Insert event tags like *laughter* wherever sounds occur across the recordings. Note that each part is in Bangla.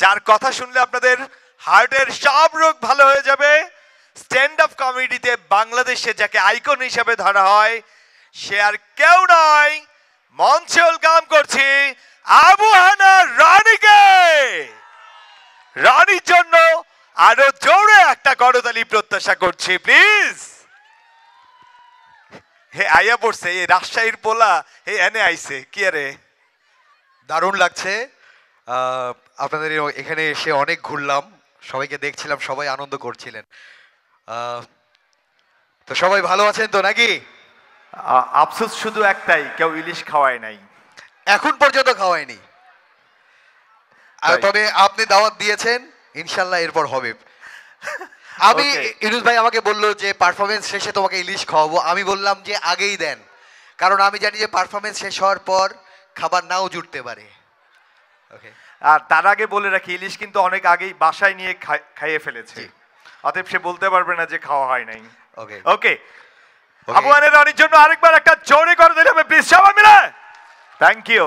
যার কথা শুনলে আপনাদের হার্টের সব রোগ ভালো হয়ে যাবে স্ট্যান্ড আপ কমেডিতে বাংলাদেশে যাকে আইকন হিসেবে ধরা হয় সে আর কেউ নয় মঞ্চে ওয়েলকাম করছি আবু হানা রানীকে রানীর জন্য আরো জোরে একটা করতালি প্রত্যাশা করছি প্লিজ হে আইয়া পড়ছে এই রাজশাহীর পোলা হে এনে আইছে কি আরে দারুণ লাগছে আপনাদের এখানে এসে অনেক ঘুরলাম সবাইকে দেখছিলাম সবাই আনন্দ করছিলেন তো সবাই ভালো আছেন তো নাকি আফসোস শুধু একটাই কেউ ইলিশ খাওয়ায় নাই এখন পর্যন্ত খাওয়ায়নি তবে আপনি দাওয়াত দিয়েছেন ইনশাল্লাহ এরপর হবে *laughs* আমি ইনুস ভাই আমাকে বললো যে পারফরমেন্স শেষে তোমাকে ইলিশ খাওয়াবো আমি বললাম যে আগেই দেন কারণ আমি জানি যে পারফরমেন্স শেষ হওয়ার পর খাবার নাও জুটতে পারে ওকে আর তার আগে বলে রাখি ইলিশ কিন্তু অনেক আগেই বাসায় নিয়ে খাইয়ে ফেলেছে অতএব সে বলতে পারবে না যে খাওয়া হয় নাই ওকে ওকে আবুয়ানের রানীর রানির জন্য আরেকবার একটা জোরে করে দিলে হবে প্লিজ সবাই মিলে থ্যাংক ইউ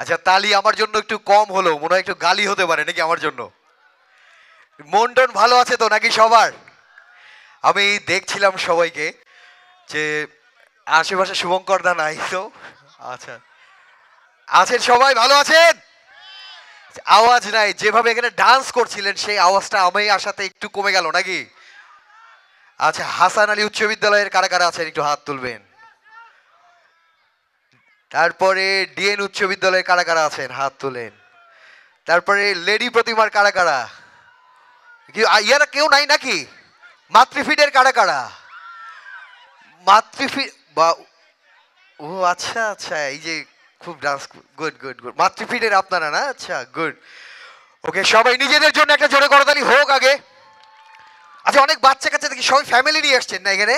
আচ্ছা তালি আমার জন্য একটু কম হলো মনে হয় একটু গালি হতে পারে নাকি আমার জন্য মন টন ভালো আছে তো নাকি সবার আমি দেখছিলাম সবাইকে যে আশেপাশে শুভঙ্কর দা নাই তো আচ্ছা আছেন সবাই ভালো আছেন আওয়াজ নাই যেভাবে এখানে ডান্স করছিলেন সেই আওয়াজটা আমি আসাতে একটু কমে গেল নাকি আচ্ছা হাসান আলী উচ্চ বিদ্যালয়ের কারা কারা আছেন একটু হাত তুলবেন তারপরে ডিএন উচ্চ বিদ্যালয়ের কারা কারা আছেন হাত তুলেন তারপরে লেডি প্রতিমার কারা কারা ইয়ারা কেউ নাই নাকি মাতৃফিডের কারা কারা মাতৃফিড বা ও আচ্ছা আচ্ছা এই যে খুব ডান্স গুড গুড গুড মাতৃপীঠের আপনারা না আচ্ছা গুড ওকে সবাই নিজেদের জন্য একটা জোরে করতালি হোক আগে আচ্ছা অনেক বাচ্চা কাচ্চা দেখি সবাই ফ্যামিলি নিয়ে আসছেন না এখানে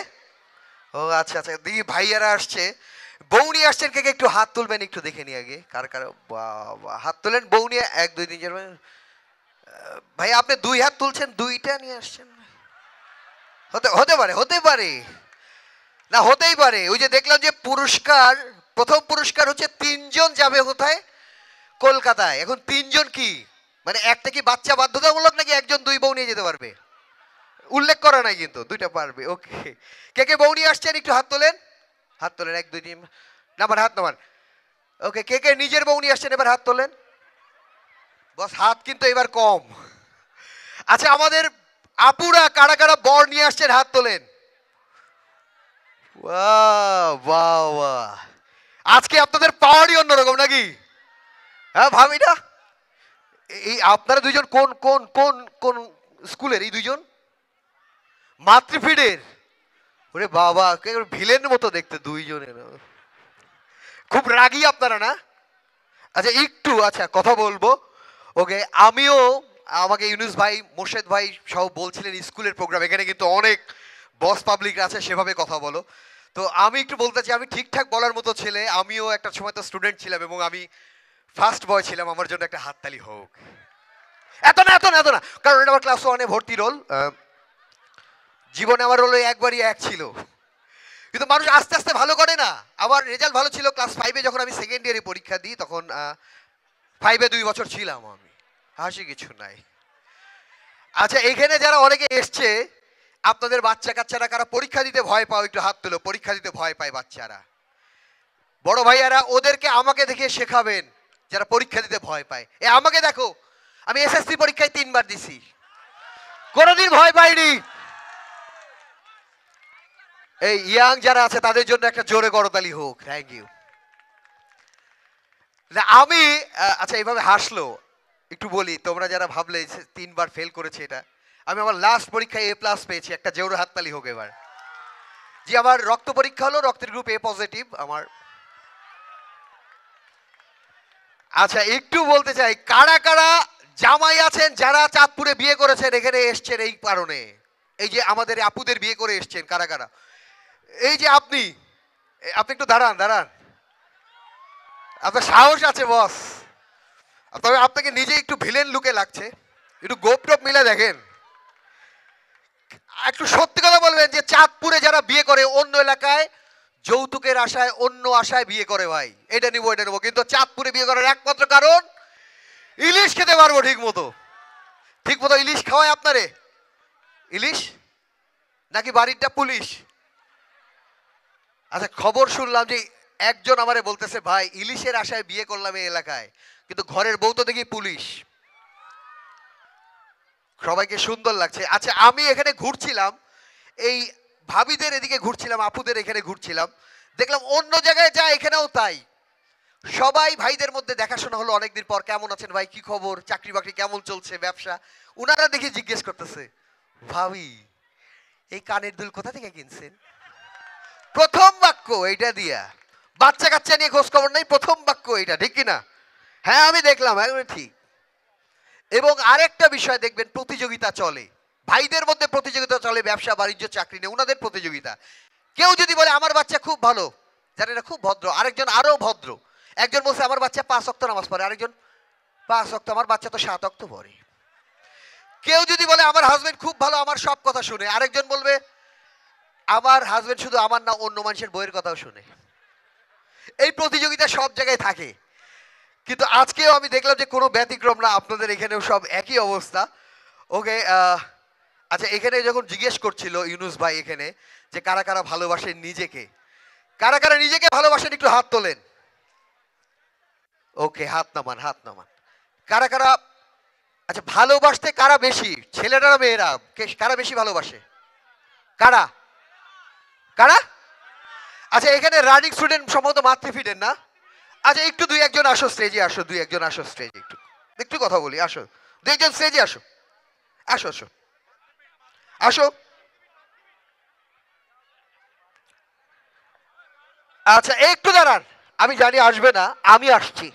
ও আচ্ছা আচ্ছা দেখি ভাইয়ারা আসছে বউ নিয়ে আসছেন কে একটু হাত তুলবেন একটু দেখে নিই আগে কার কার বা হাত তুলেন বউ নিয়ে এক দুই তিন চার ভাই আপনি দুই হাত তুলছেন দুইটা নিয়ে আসছেন হতে হতে পারে হতে পারে না হতেই পারে ওই যে দেখলাম যে পুরস্কার প্রথম পুরস্কার হচ্ছে তিনজন যাবে কোথায় কলকাতায় এখন তিনজন কি মানে একটা কি বাচ্চা বাধ্যতামূলক নাকি একজন দুই বউ নিয়ে যেতে পারবে উল্লেখ করা নাই কিন্তু দুইটা পারবে ওকে কে কে বউ নিয়ে আসছেন একটু হাত তোলেন হাত তোলেন এক দুই তিন নামান হাত নামান ওকে কে কে নিজের বউ নিয়ে আসছেন এবার হাত তোলেন বস হাত কিন্তু এবার কম আচ্ছা আমাদের আপুরা কারা কারা বর নিয়ে আসছেন হাত তোলেন বা বাহ আজকে আপনাদের পাওয়ারই অন্যরকম নাকি হ্যাঁ ভাবি না এই আপনারা দুজন কোন কোন কোন কোন স্কুলের এই দুজন মাতৃফিডের ওরে বাবা ভিলেন মতো দেখতে দুইজনের খুব রাগি আপনারা না আচ্ছা একটু আচ্ছা কথা বলবো ওকে আমিও আমাকে ইউনুস ভাই মোর্শেদ ভাই সব বলছিলেন স্কুলের প্রোগ্রাম এখানে কিন্তু অনেক বস পাবলিক আছে সেভাবে কথা বলো তো আমি একটু বলতে চাই আমি ঠিকঠাক বলার মতো ছেলে আমিও একটা সময় তো স্টুডেন্ট ছিলাম এবং আমি ফার্স্ট বয় ছিলাম আমার জন্য একটা হাততালি হোক এত না এত না এত না কারণ এটা আমার ক্লাস ওয়ানে ভর্তি রোল জীবনে আমার রোল একবারই এক ছিল কিন্তু মানুষ আস্তে আস্তে ভালো করে না আমার রেজাল্ট ভালো ছিল ক্লাস ফাইভে যখন আমি সেকেন্ড ইয়ারে পরীক্ষা দিই তখন ফাইভে দুই বছর ছিলাম আমি হাসি কিছু নাই আচ্ছা এখানে যারা অনেকে এসছে আপনাদের বাচ্চা কাচ্চারা কারা পরীক্ষা দিতে ভয় পাও একটু হাত তুলো পরীক্ষা দিতে ভয় পায় বাচ্চারা বড় ভাইয়ারা ওদেরকে আমাকে দেখে শেখাবেন যারা পরীক্ষা দিতে ভয় পায় এ আমাকে দেখো আমি এসএসসি পরীক্ষায় তিনবার দিছি কোনোদিন ভয় পাইনি এই ইয়াং যারা আছে তাদের জন্য একটা জোরে গড়তালি হোক থ্যাংক ইউ না আমি আচ্ছা এইভাবে হাসলো একটু বলি তোমরা যারা ভাবলে তিনবার ফেল করেছে এটা আমি আমার লাস্ট পরীক্ষায় এ প্লাস পেয়েছি একটা জেউর হাততালি হোক এবার জি আমার রক্ত পরীক্ষা হলো রক্তের গ্রুপ এ পজিটিভ আমার আচ্ছা একটু বলতে চাই কারা কারা জামাই আছেন যারা চাঁদপুরে বিয়ে করেছেন এখানে এসছেন এই কারণে এই যে আমাদের আপুদের বিয়ে করে এসছেন কারা কারা এই যে আপনি আপনি একটু দাঁড়ান দাঁড়ান আপনার সাহস আছে বস তবে আপনাকে নিজে একটু ভিলেন লুকে লাগছে একটু গোপ টোপ মিলে দেখেন একটু সত্যি কথা বলবেন যে চাঁদপুরে যারা বিয়ে করে অন্য এলাকায় যৌতুকের আশায় অন্য আশায় বিয়ে করে ভাই এটা নিবো এটা নেবো কিন্তু চাঁদপুরে বিয়ে করার একমাত্র কারণ ইলিশ খেতে পারবো ঠিক মতো ঠিক মতো ইলিশ খাওয়ায় আপনারে ইলিশ নাকি বাড়িরটা পুলিশ আচ্ছা খবর শুনলাম যে একজন আমারে বলতেছে ভাই ইলিশের আশায় বিয়ে করলাম এই এলাকায় কিন্তু ঘরের বউ তো দেখি পুলিশ সবাইকে সুন্দর লাগছে আচ্ছা আমি এখানে ঘুরছিলাম এই ভাবিদের এদিকে ঘুরছিলাম আপুদের এখানে ঘুরছিলাম দেখলাম অন্য জায়গায় যা এখানেও তাই সবাই ভাইদের মধ্যে দেখাশোনা হলো অনেকদিন পর কেমন আছেন ভাই কি খবর চাকরি বাকরি কেমন চলছে ব্যবসা ওনারা দেখে জিজ্ঞেস করতেছে ভাবি এই কানের দুল কোথা থেকে কিনছেন প্রথম বাক্য এইটা দিয়া বাচ্চা কাচ্চা নিয়ে খোঁজ খবর নেই প্রথম বাক্য এইটা ঠিক কিনা হ্যাঁ আমি দেখলাম একদম ঠিক এবং আরেকটা বিষয় দেখবেন প্রতিযোগিতা চলে ভাইদের মধ্যে প্রতিযোগিতা চলে ব্যবসা বাণিজ্য চাকরি নিয়ে ওনাদের প্রতিযোগিতা কেউ যদি বলে আমার বাচ্চা খুব ভালো জানে না খুব ভদ্র আরেকজন আরও ভদ্র একজন বলছে আমার বাচ্চা পাঁচ অক্ত নামাজ পড়ে আরেকজন পাঁচ অক্ত আমার বাচ্চা তো সাত অক্ত পড়ে কেউ যদি বলে আমার হাজবেন্ড খুব ভালো আমার সব কথা শুনে আরেকজন বলবে আমার হাজবেন্ড শুধু আমার না অন্য মানুষের বইয়ের কথাও শুনে এই প্রতিযোগিতা সব জায়গায় থাকে কিন্তু আজকেও আমি দেখলাম যে কোনো ব্যতিক্রম না আপনাদের এখানেও সব একই অবস্থা ওকে আচ্ছা এখানে যখন জিজ্ঞেস করছিল ইউনুস ভাই এখানে যে কারা কারা ভালোবাসেন নিজেকে কারা কারা নিজেকে ভালোবাসেন একটু হাত তোলেন ওকে হাত নামান হাত নামান কারা কারা আচ্ছা ভালোবাসতে কারা বেশি ছেলেরা মেয়েরা কারা বেশি ভালোবাসে কারা কারা আচ্ছা এখানে রানিং স্টুডেন্ট সম্ভবত মাতৃ ফিরেন না আচ্ছা একটু দুই একজন আসো স্টেজে আসো দুই একজন আসো স্টেজে একটু একটু কথা বলি আসো দুই একজন স্টেজে আসো আসো আসো আসো আচ্ছা একটু দাঁড়ান আমি জানি আসবে না আমি আসছি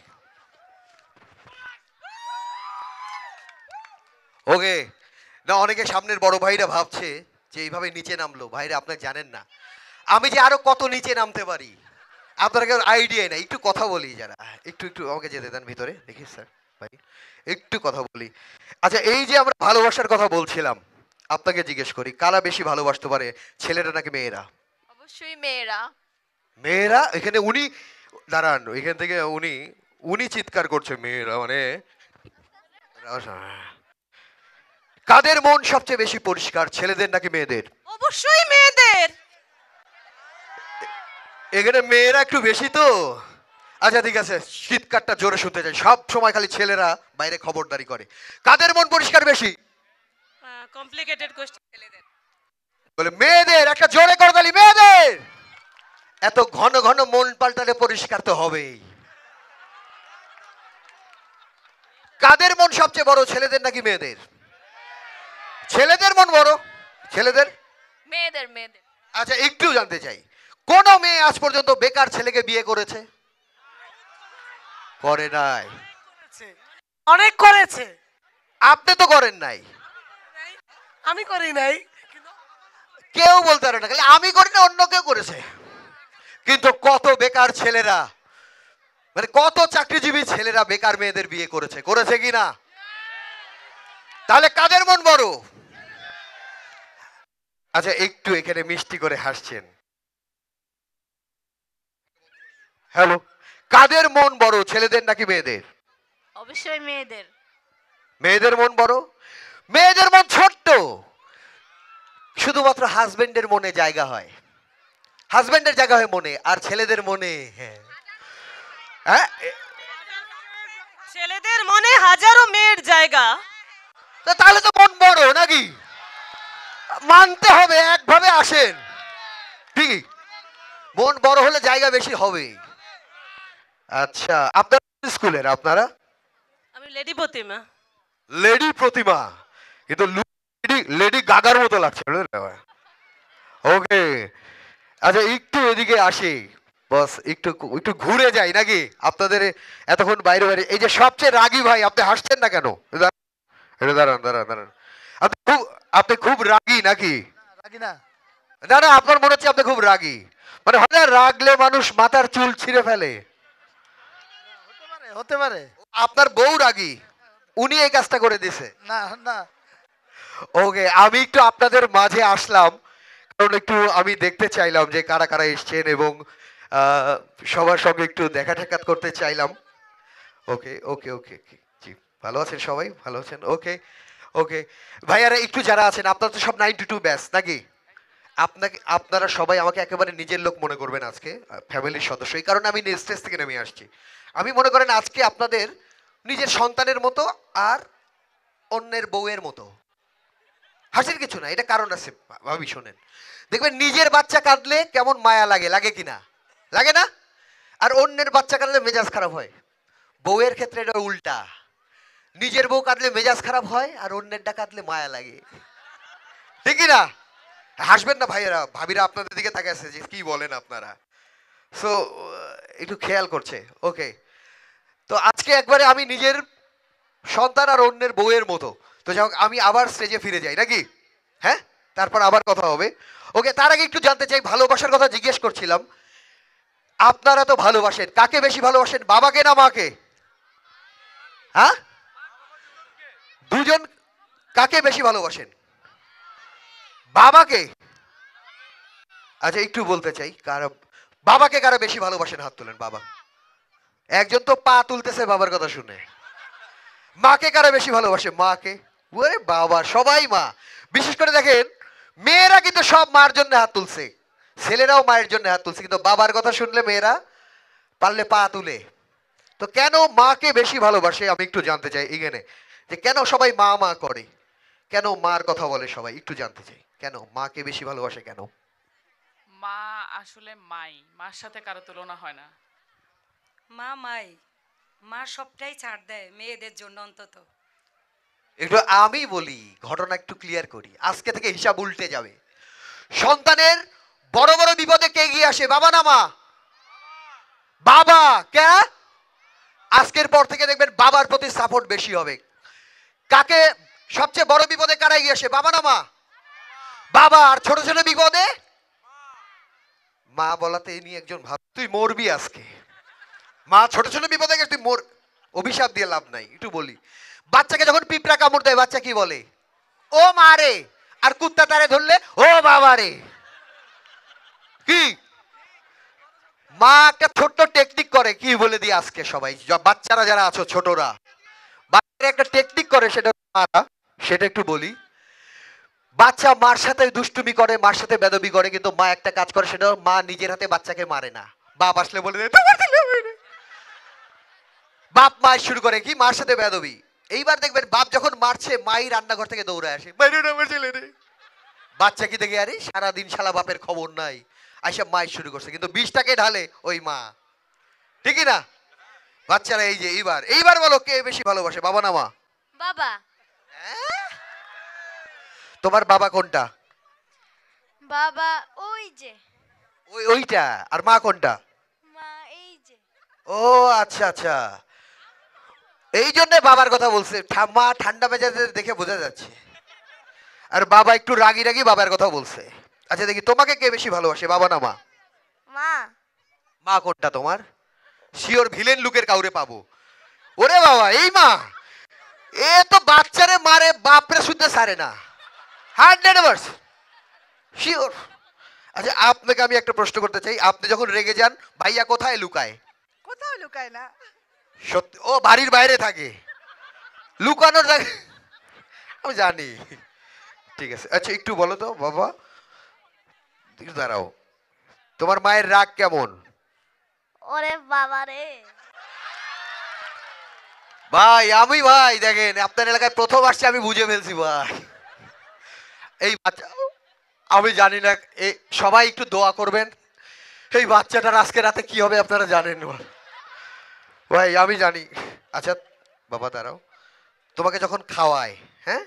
ওকে না অনেকে সামনের বড় ভাইরা ভাবছে যে এইভাবে নিচে নামলো ভাইরা আপনার জানেন না আমি যে আরো কত নিচে নামতে পারি আপনার কাছে আইডিয়াই নাই একটু কথা বলি যারা একটু একটু আমাকে যেতে দেন ভিতরে দেখি স্যার ভাই একটু কথা বলি আচ্ছা এই যে আমরা ভালোবাসার কথা বলছিলাম আপনাকে জিজ্ঞেস করি কারা বেশি ভালোবাসতে পারে ছেলেরা নাকি মেয়েরা অবশ্যই মেয়েরা মেয়েরা এখানে উনি দাঁড়ান এখান থেকে উনি উনি চিৎকার করছে মেয়েরা মানে কাদের মন সবচেয়ে বেশি পরিষ্কার ছেলেদের নাকি মেয়েদের অবশ্যই মেয়েদের এখানে মেয়েরা একটু বেশি তো আচ্ছা ঠিক আছে শীতকালটা জোরে শুনতে চাই সব সময় খালি ছেলেরা বাইরে খবরদারি করে কাদের মন পরিষ্কার বেশি কমপ্লিকেটেড কোশ্চেন ছেলেদের বলে মেয়েদের একটা জোরে করতালি মেয়েদের এত ঘন ঘন মন পাল্টালে পরিষ্কার তো হবেই কাদের মন সবচেয়ে বড় ছেলেদের নাকি মেয়েদের ছেলেদের মন বড় ছেলেদের মেয়েদের মেয়েদের আচ্ছা একটু জানতে চাই কোন মেয়ে আজ পর্যন্ত বেকার ছেলেকে বিয়ে করেছে করে নাই অনেক করেছে আপনি তো করেন নাই আমি করি নাই কেউ বলতে পারে না আমি করি না অন্য কেউ করেছে কিন্তু কত বেকার ছেলেরা মানে কত চাকরিজীবী ছেলেরা বেকার মেয়েদের বিয়ে করেছে করেছে কি না তাহলে কাদের মন বড় আচ্ছা একটু এখানে মিষ্টি করে হাসছেন হ্যালো কাদের মন বড় ছেলেদের নাকি মেয়েদের অবশ্যই মেয়েদের মেয়েদের মন বড় মেয়েদের মন ছোট্ট শুধুমাত্র হাজবেন্ডের মনে জায়গা হয় হাজবেন্ডের জায়গা হয় মনে আর ছেলেদের মনে হ্যাঁ, হ্যাঁ? ছেলেদের মনে হাজারো মেয়ের জায়গা তাহলে তো মন বড় নাকি মানতে হবে একভাবে আসেন ঠিকই মন বড় হলে জায়গা বেশি হবে আচ্ছা আপনার স্কুলের আপনারা আমি লেডি প্রতিমা লেডি প্রতিমা কিন্তু লেডি লেডি গাগার মতো লাগছে ওকে আচ্ছা একটু এদিকে আসি বস একটু একটু ঘুরে যাই নাকি আপনাদের এতক্ষণ বাইরে বাইরে এই যে সবচেয়ে রাগি ভাই আপনি হাসছেন না কেন এটা দাঁড়ান দাঁড়ান দাঁড়ান আপনি খুব আপনি খুব রাগি নাকি রাগি না না না আপনার মনে হচ্ছে আপনি খুব রাগি মানে হয় রাগলে মানুষ মাথার চুল ছিঁড়ে ফেলে হতে পারে আপনার বউ রাগি উনি এই কাজটা করে দিছে না না ওকে আমি একটু আপনাদের মাঝে আসলাম কারণ একটু আমি দেখতে চাইলাম যে কারা কারা এসছেন এবং সবার সঙ্গে একটু দেখা সাক্ষাৎ করতে চাইলাম ওকে ওকে ওকে জি ভালো আছেন সবাই ভালো আছেন ওকে ওকে ভাইয়ারা একটু যারা আছেন আপনার তো সব নাইন টু টু ব্যাস নাকি আপনাকে আপনারা সবাই আমাকে একেবারে নিজের লোক মনে করবেন আজকে ফ্যামিলির সদস্য এই কারণে আমি স্টেজ থেকে নেমে আসছি আমি মনে করেন আজকে আপনাদের নিজের সন্তানের মতো আর অন্যের বউয়ের মতো হাসির কিছু না এটা কারণ আছে ভাবি শোনেন দেখবেন নিজের বাচ্চা কাঁদলে কেমন মায়া লাগে লাগে কি না লাগে না আর অন্যের বাচ্চা কাঁদলে মেজাজ খারাপ হয় বউয়ের ক্ষেত্রে এটা উল্টা নিজের বউ কাঁদলে মেজাজ খারাপ হয় আর অন্যেরটা কাঁদলে মায়া লাগে ঠিক না হাসবেন না ভাইয়েরা ভাবিরা আপনাদের দিকে তাকাচ্ছে যে কি বলেন আপনারা সো একটু খেয়াল করছে ওকে তো আজকে একবারে আমি নিজের সন্তান আর অন্যের বউয়ের মতো তো যাই আমি আবার স্টেজে ফিরে যাই নাকি হ্যাঁ তারপর আবার কথা হবে ওকে তার আগে একটু জানতে চাই ভালোবাসার কথা জিজ্ঞেস করছিলাম আপনারা তো ভালোবাসেন কাকে বেশি ভালোবাসেন বাবাকে না মাকে হ্যাঁ দুজন কাকে বেশি ভালোবাসেন বাবাকে আচ্ছা একটু বলতে চাই কারা বাবাকে কারা বেশি ভালোবাসেন হাত তোলেন বাবা একজন তো পা তুলতেছে বাবার কথা শুনে মাকে কারা বেশি ভালোবাসে মাকে ওরে বাবা সবাই মা বিশেষ করে দেখেন মেয়েরা কিন্তু সব মার জন্য হাত তুলছে ছেলেরাও মায়ের জন্য হাত তুলছে কিন্তু বাবার কথা শুনলে মেয়েরা পারলে পা তুলে তো কেন মাকে বেশি ভালোবাসে আমি একটু জানতে চাই এখানে যে কেন সবাই মা মা করে কেন মার কথা বলে সবাই একটু জানতে চাই কেন মাকে বেশি ভালোবাসে কেন মা আসলে মাই মার সাথে কারো তুলনা হয় না মা মাই মা সবটাই ছাড় দেয় মেয়েদের জন্য অন্তত একটু আমি বলি ঘটনা একটু ক্লিয়ার করি আজকে থেকে হিসাব উল্টে যাবে সন্তানের বড় বড় বিপদে কে এগিয়ে আসে বাবা না মা বাবা কে আজকের পর থেকে দেখবেন বাবার প্রতি সাপোর্ট বেশি হবে কাকে সবচেয়ে বড় বিপদে কারা এগিয়ে আসে বাবা না মা বাবা আর ছোট ছোট বিপদে মা বলাতে নিয়ে একজন ভাব তুই মরবি আজকে মা ছোট ছোট বিপদে গেছে তুই মর অভিশাপ দিয়ে লাভ নাই একটু বলি বাচ্চাকে যখন পিঁপড়া কামড় দেয় বাচ্চা কি বলে ও মা রে আর কুত্তা তারে ধরলে ও বাবা রে কি মা একটা ছোট্ট টেকনিক করে কি বলে দিই আজকে সবাই বাচ্চারা যারা আছো ছোটরা বাচ্চারা একটা টেকনিক করে সেটা মারা সেটা একটু বলি বাচ্চা মার সাথে দুষ্টুমি করে মার সাথে বেদবি করে কিন্তু মা একটা কাজ করে সেটা মা নিজের হাতে বাচ্চাকে মারে না বাপ আসলে বলে বাপ মা শুরু করে কি মার সাথে বেদবি এইবার দেখবেন বাপ যখন মারছে মাই রান্নাঘর থেকে দৌড়ে আসে ছেলে রে বাচ্চা কি দেখে আরে সারাদিন সালা বাপের খবর নাই আইসা মাই শুরু করছে কিন্তু বিষটাকে ঢালে ওই মা ঠিকই না বাচ্চারা এই যে এইবার এইবার বলো কে বেশি ভালোবাসে বাবা না মা বাবা তোমার বাবা কোনটা বাবা ওই যে ওই ওইটা আর মা কোনটা মা এই যে ও আচ্ছা আচ্ছা এই জন্য বাবার কথা বলছে মা ঠান্ডা মেজাজে দেখে বোঝা যাচ্ছে আর বাবা একটু রাগি রাগি বাবার কথা বলছে আচ্ছা দেখি তোমাকে কে বেশি ভালোবাসে বাবা না মা মা মা কোনটা তোমার শিওর ভিলেন লুকের কাউরে পাবো ওরে বাবা এই মা এ তো বাচ্চারে মারে বাপরে শুদ্ধ সারে না হান্ড্রেড আওয়ার্স শিওর আচ্ছা আপনাকে আমি একটা প্রশ্ন করতে চাই আপনি যখন রেগে যান ভাইয়া কোথায় লুকায় কোথাও লুকায় না সত্যি ও বাড়ির বাইরে থাকে লুকানোর থাকে আমি জানি ঠিক আছে আচ্ছা একটু বলো তো বাবা একটু দাঁড়াও তোমার মায়ের রাগ কেমন ওরে বাবা রে ভাই আমি ভাই দেখেন আপনার এলাকায় প্রথম আসছে আমি বুঝে ফেলছি ভাই এই বাচ্চা আমি জানি না এই সবাই একটু দোয়া করবেন এই বাচ্চাটার আজকে রাতে কি হবে আপনারা জানেন ভাই আমি জানি আচ্ছা বাবা দাঁড়াও তোমাকে যখন খাওয়ায় হ্যাঁ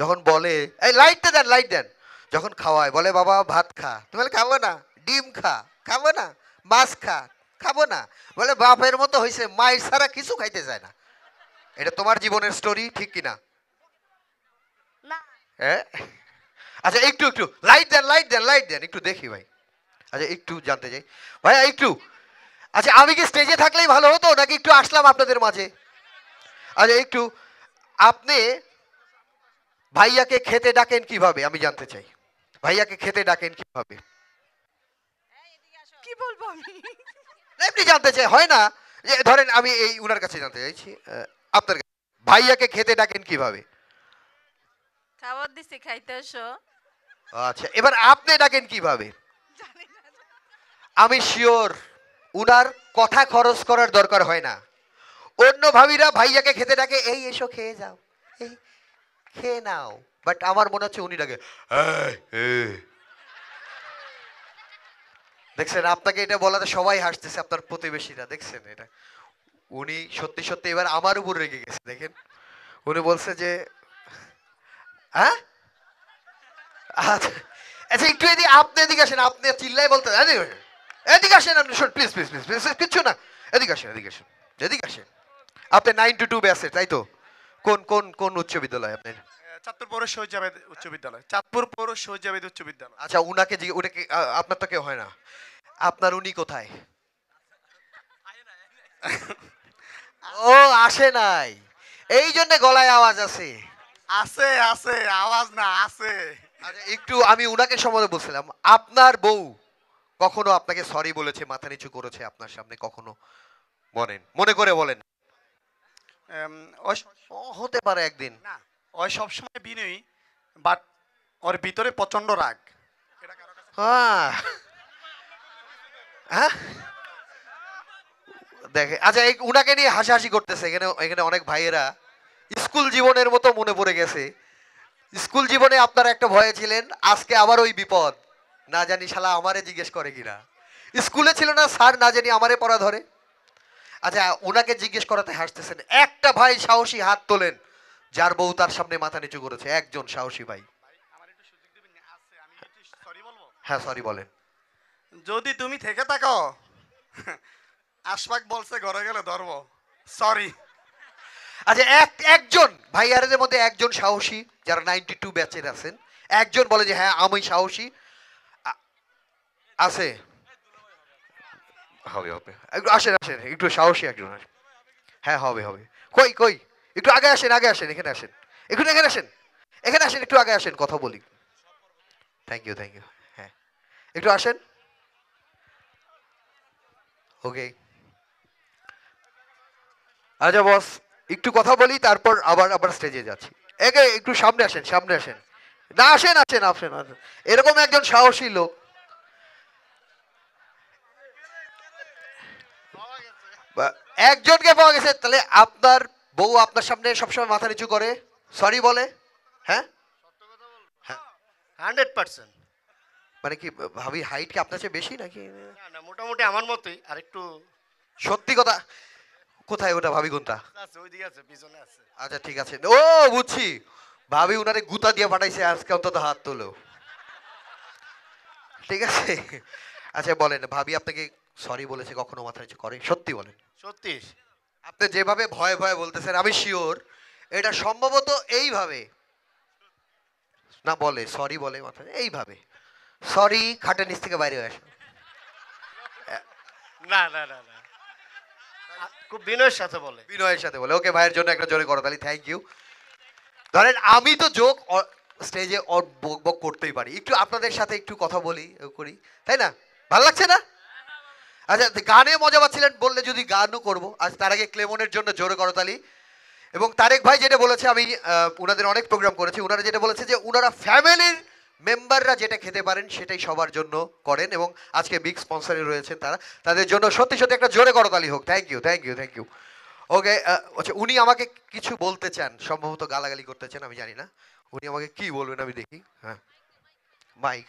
যখন বলে এই লাইটটা দেন লাইট দেন যখন খাওয়ায় বলে বাবা ভাত খা তুমি খাবো না ডিম খা খাবো না মাছ খা খাবো না বলে বাপের মতো হয়েছে মায়ের সারা কিছু খাইতে যায় না এটা তোমার জীবনের স্টোরি ঠিক কিনা হ্যাঁ আচ্ছা একটু একটু লাইট দেন লাইট দেন লাইট দেন একটু দেখি ভাই আচ্ছা একটু জানতে চাই ভাইয়া একটু আচ্ছা আমি কি স্টেজে থাকলেই ভালো হতো নাকি একটু আসলাম আপনাদের মাঝে আচ্ছা একটু আপনি ভাইয়াকে খেতে ডাকেন কিভাবে আমি জানতে চাই ভাইয়াকে খেতে ডাকেন কিভাবে কি বলবো আমি এমনি জানতে চাই হয় না যে ধরেন আমি এই উনার কাছে জানতে চাইছি আপনার ভাইয়াকে খেতে ডাকেন কিভাবে খাবার দিছি খাইতে আসো আচ্ছা এবার আপনি ডাকেন কিভাবে আমি শিওর উনার কথা খরচ করার দরকার হয় না অন্য ভাবিরা ভাইয়াকে খেতে ডাকে এই এসো খেয়ে যাও এই খেয়ে নাও বাট আমার মনে হচ্ছে উনি ডাকে দেখছেন আপনাকে এটা বলাতে সবাই হাসতেছে আপনার প্রতিবেশীরা দেখছেন এটা উনি সত্যি সত্যি এবার আমার উপর রেগে গেছে দেখেন উনি বলছে যে হ্যাঁ আচ্ছা একটু এদিকে আপনি এদিকে আসেন আপনি চিল্লাই বলতে এদিকে আসেন আপনি শোন প্লিজ প্লিজ প্লিজ প্লিজ কিচ্ছু না এদিকে আসেন এদিকে আসেন এদিকে আসেন আপনি নাইন টু টু ব্যাসের তাই তো কোন কোন কোন উচ্চ বিদ্যালয় আপনার চাঁদপুর পৌর সৈজাবেদ উচ্চ বিদ্যালয় চাঁদপুর পৌর সৈজাবেদ উচ্চ বিদ্যালয় আচ্ছা উনাকে যে ওটাকে আপনার তো কেউ হয় না আপনার উনি কোথায় ও আসে নাই এই জন্য গলায় আওয়াজ আছে আছে আছে আওয়াজ না আছে একটু আমি উনাকে সম্বন্ধে বলছিলাম আপনার বউ কখনো আপনাকে সরি বলেছে মাথা নিচু করেছে আপনার সামনে কখনো বলেন মনে করে বলেন হতে পারে একদিন ওই সবসময় বিনয়ী বাট ওর ভিতরে প্রচন্ড রাগ হ্যাঁ।, হ্যাঁ দেখে আচ্ছা এই উনাকে নিয়ে হাসাহাসি করতেছে এখানে এখানে অনেক ভাইয়েরা স্কুল জীবনের মতো মনে পড়ে গেছে স্কুল জীবনে আপনারা একটা ভয়ে ছিলেন আজকে আবার ওই বিপদ না জানি শালা আমারে জিজ্ঞেস করে কিনা স্কুলে ছিল না স্যার না জানি আমারে পড়া ধরে আচ্ছা ওনাকে জিজ্ঞেস করাতে হাসতেছেন একটা ভাই সাহসী হাত তোলেন যার বউ তার সামনে মাথা নিচু করেছে একজন সাহসী ভাই হ্যাঁ সরি বলেন যদি তুমি থেকে থাকো আশফাক বলছে ঘরে গেলে ধরবো সরি আচ্ছা এক একজন ভাইয়ারদের মধ্যে একজন সাহসী যারা নাইনটি টু ব্যাচের আছেন একজন বলে যে হ্যাঁ আমি সাহসী আছে হবে হবে আসেন আসেন একটু সাহসী একজন হ্যাঁ হবে হবে কই কই একটু আগে আসেন আগে আসেন এখানে আসেন এখানে এখানে আসেন এখানে আসেন একটু আগে আসেন কথা বলি থ্যাংক ইউ থ্যাংক ইউ হ্যাঁ একটু আসেন ওকে আচ্ছা বস একটু কথা বলি তারপর আবার আবার স্টেজে যাচ্ছি একে একটু সামনে আসেন সামনে আসেন না আসেন আসেন আসেন এরকম একজন সাহসী লোক একজনকে পাওয়া গেছে তাহলে আপনার বউ আপনার সামনে সবসময় মাথা নিচু করে সরি বলে হ্যাঁ? হ্যাঁ হান্ড্রেড পার্সেন্ট মানে কি ভাবি হাইট কি আপনার চেয়ে বেশি নাকি না মোটামুটি আমার মতোই আর একটু সত্যি কথা কোথায় ওটা ভাবি কোনটা আচ্ছা ঠিক আছে ও বুঝছি ভাবি উনারে গুতা দিয়ে পাঠাইছে আজকে অন্তত হাত তোলো ঠিক আছে আচ্ছা বলেন ভাবি আপনাকে সরি বলেছে কখনো মাথা নিচে করে সত্যি বলেন সত্যি আপনি যেভাবে ভয়ে ভয়ে বলতেছেন আমি শিওর এটা সম্ভবত এইভাবে না বলে সরি বলে মাথা এইভাবে সরি খাটের নিচ থেকে বাইরে আসে না না না না খুব বিনয়ের সাথে বলে বিনয়ের সাথে বলে ওকে ভাইয়ের জন্য একটা জোরে করতালি থ্যাংক ইউ ধরেন আমি তো যোগ স্টেজে অট বক বক করতেই পারি একটু আপনাদের সাথে একটু কথা বলি করি তাই না ভালো লাগছে না আচ্ছা গানে মজা পাচ্ছিলেন বললে যদি গানও করবো আজ তার আগে ক্লেমনের জন্য জোরে করতালি এবং তারেক ভাই যেটা বলেছে আমি ওনাদের অনেক প্রোগ্রাম করেছি ওনারা যেটা বলেছে যে ওনারা ফ্যামিলির মেম্বাররা যেটা খেতে পারেন সেটাই সবার জন্য করেন এবং আজকে বিগ স্পন্সারে রয়েছেন তারা তাদের জন্য সত্যি সত্যি একটা জোরে করতালি হোক thank you thank you thank you okay আচ্ছা উনি আমাকে কিছু বলতে চান সম্ভবত গালাগালি করতে চান আমি জানি না উনি আমাকে কি বলবেন আমি দেখি হ্যাঁ মাইক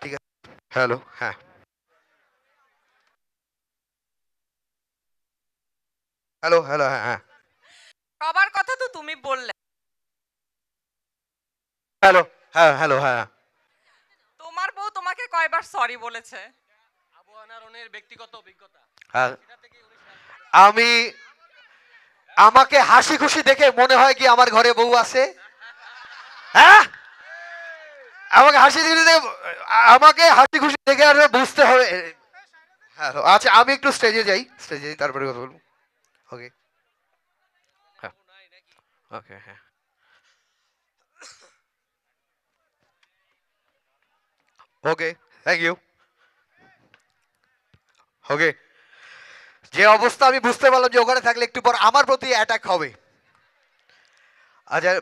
ঠিক আছে হ্যালো হ্যাঁ হ্যালো হ্যালো হ্যাঁ হ্যাঁ সবার কথা তো তুমি বললে হ্যালো হ্যাঁ হ্যালো হ্যাঁ তোমার বউ তোমাকে কয়বার সরি বলেছে আবু ব্যক্তিগত অভিজ্ঞতা হ্যাঁ আমি আমাকে হাসি খুশি দেখে মনে হয় কি আমার ঘরে বউ আছে হ্যাঁ আমাকে হাসি খুশি দেখে আমাকে হাসি খুশি দেখে আর বুঝতে হবে হ্যালো আচ্ছা আমি একটু স্টেজে যাই স্টেজে যাই তারপরে কথা বলবো ওকে হ্যাঁ ওকে হ্যাঁ ওকে থ্যাংক ইউ ওকে যে অবস্থা আমি বুঝতে পারলাম যে ওখানে থাকলে একটু পর আমার প্রতি অ্যাটাক হবে আচ্ছা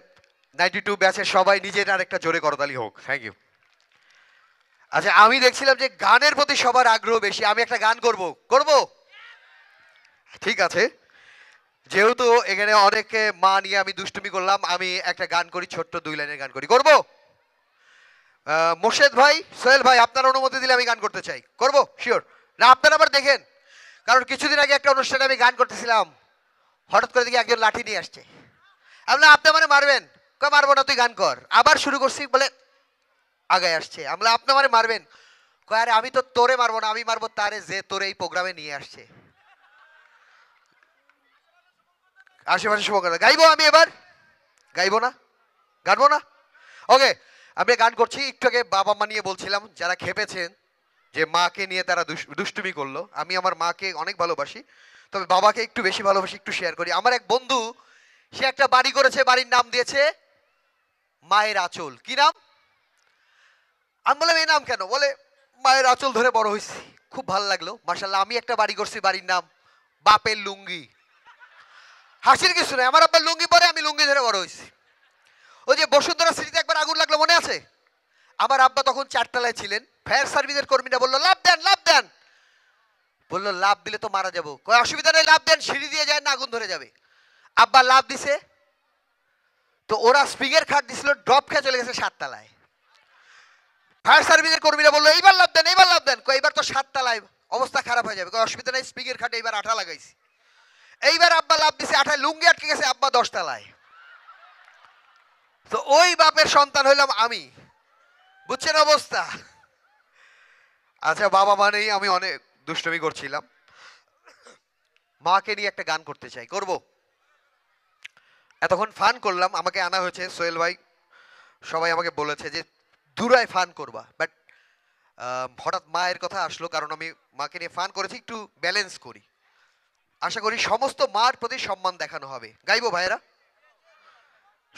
নাইনটি টু ব্যাচের সবাই নিজের আর একটা জোরে করতালি হোক থ্যাংক ইউ আচ্ছা আমি দেখছিলাম যে গানের প্রতি সবার আগ্রহ বেশি আমি একটা গান করব করব ঠিক আছে যেহেতু এখানে অনেকে মা নিয়ে আমি দুষ্টুমি করলাম আমি একটা গান করি ছোট্ট দুই লাইনের গান করি করবো মোর্শেদ ভাই সোহেল ভাই আপনার অনুমতি দিলে আমি গান করতে চাই করব শিওর না আপনারা আবার দেখেন কারণ কিছুদিন আগে একটা অনুষ্ঠানে আমি গান করতেছিলাম হঠাৎ করে দেখি একজন লাঠি নিয়ে আসছে আমরা আপনি মানে মারবেন কয় মারবো না তুই গান কর আবার শুরু করছি বলে আগে আসছে আমরা আপনি মানে মারবেন কয় আরে আমি তো তোরে মারবো না আমি মারবো তারে যে তোরে এই প্রোগ্রামে নিয়ে আসছে আশেপাশে শুভ গাইবো আমি এবার গাইবো না গানবো না ওকে আমি গান করছি একটু আগে বাবা মা নিয়ে বলছিলাম যারা খেপেছেন যে মাকে নিয়ে তারা দুষ্টুমি করলো আমি আমার মাকে অনেক ভালোবাসি তবে বাবাকে একটু বেশি ভালোবাসি একটু শেয়ার করি আমার এক বন্ধু সে একটা বাড়ি করেছে বাড়ির নাম দিয়েছে মায়ের আঁচল কি নাম আমি বললাম এই নাম কেন বলে মায়ের আঁচল ধরে বড় হয়েছি খুব ভালো লাগলো মার্শাল্লাহ আমি একটা বাড়ি করছি বাড়ির নাম বাপের লুঙ্গি হাসির কিছু নয় আমার আব্বার লুঙ্গি পরে আমি লুঙ্গি ধরে বড় হয়েছি ওই যে বসুন্ধরা স্মৃতি আমার আব্বা তখন চারতলায় ছিলেন ফায়ার সার্ভিসের কর্মীরা বললো লাভ দেন লাভ দেন বললো লাভ দিলে তো মারা যাবো কয় অসুবিধা নেই লাভ দেন সিঁড়ি দিয়ে যায় না আগুন ধরে যাবে আব্বা লাভ দিছে তো ওরা স্প্রিংয়ের খাট দিছিল ড্রপ খেয়ে চলে গেছে সাততলায় ফায়ার সার্ভিসের কর্মীরা বললো এইবার লাভ দেন এইবার লাভ দেন কয় এইবার তো সাততলায় অবস্থা খারাপ হয়ে যাবে কয় অসুবিধা নেই স্প্রিংয়ের খাটে এইবার আঠা লাগাইছি এইবার আব্বা লাভ দিছে আঠায় লুঙ্গি আটকে গেছে আব্বা দশতলায় তো ওই বাপের সন্তান হইলাম আমি বুঝছেন অবস্থা আচ্ছা বাবা মানেই আমি অনেক দুষ্টমি করছিলাম মাকে নিয়ে একটা গান করতে চাই করব এতক্ষণ ফান করলাম আমাকে আনা হয়েছে সোহেল ভাই সবাই আমাকে বলেছে যে দূরায় ফান করবা বাট হঠাৎ মায়ের কথা আসলো কারণ আমি মাকে নিয়ে ফান করেছি একটু ব্যালেন্স করি আশা করি সমস্ত মার প্রতি সম্মান দেখানো হবে গাইবো ভাইরা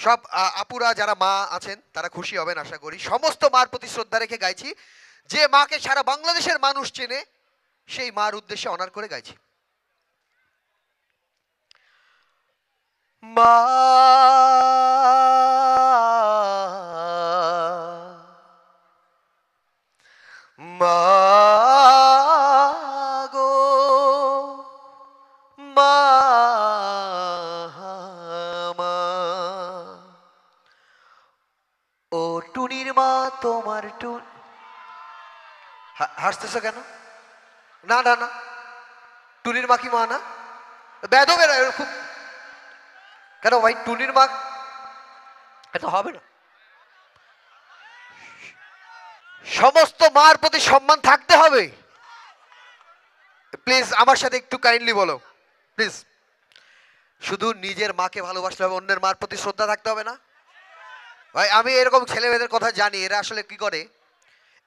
সব আপুরা যারা মা আছেন তারা খুশি হবেন আশা করি সমস্ত মার প্রতি শ্রদ্ধা রেখে গাইছি যে মাকে সারা বাংলাদেশের মানুষ চেনে সেই মার উদ্দেশ্যে অনার করে গাইছি মা মা তোমার টুন হাসতেছ কেন না না না টুনির মা কি মা না খুব কেন ভাই টুনির মা এটা হবে না সমস্ত মার প্রতি সম্মান থাকতে হবে প্লিজ আমার সাথে একটু কাইন্ডলি বলো প্লিজ শুধু নিজের মাকে ভালোবাসতে হবে অন্যের মার প্রতি শ্রদ্ধা থাকতে হবে না ভাই আমি এরকম ছেলে মেয়েদের কথা জানি এরা আসলে কি করে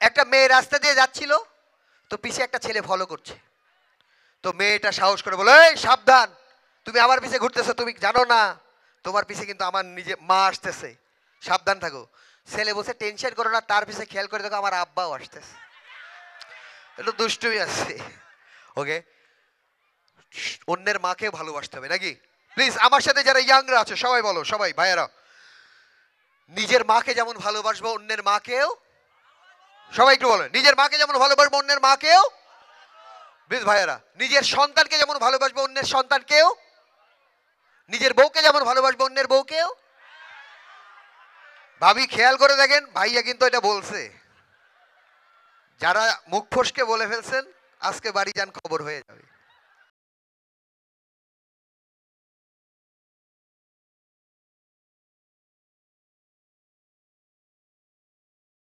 একটা মেয়ে রাস্তা দিয়ে যাচ্ছিল তো পিছিয়ে একটা ছেলে ফলো করছে তো মেয়েটা সাহস করে বলে এই সাবধান তুমি আমার পিছে ঘুরতেছো তুমি জানো না তোমার পিছে কিন্তু আমার নিজে মা আসতেছে সাবধান থাকো ছেলে বসে টেনশন করো না তার পিছে খেয়াল করে দেখো আমার আব্বাও আসতেছে একটু দুষ্টুমি আসছে ওকে অন্যের মাকে ভালোবাসতে হবে নাকি প্লিজ আমার সাথে যারা ইয়াংরা আছে সবাই বলো সবাই ভাইয়ারা নিজের মাকে যেমন ভালোবাসবো অন্যের মাকেও সবাই একটু বলে নিজের মাকে যেমন ভালোবাসবো অন্যের মাকেও বুঝ ভাইয়েরা নিজের সন্তানকে যেমন ভালোবাসবো অন্যের সন্তানকেও নিজের বউকে যেমন ভালোবাসবো অন্যের বউকেও ভাবি খেয়াল করে দেখেন ভাইয়া কিন্তু এটা বলছে যারা মুখ ফসকে বলে ফেলছেন আজকে বাড়ি যান খবর হয়ে যাবে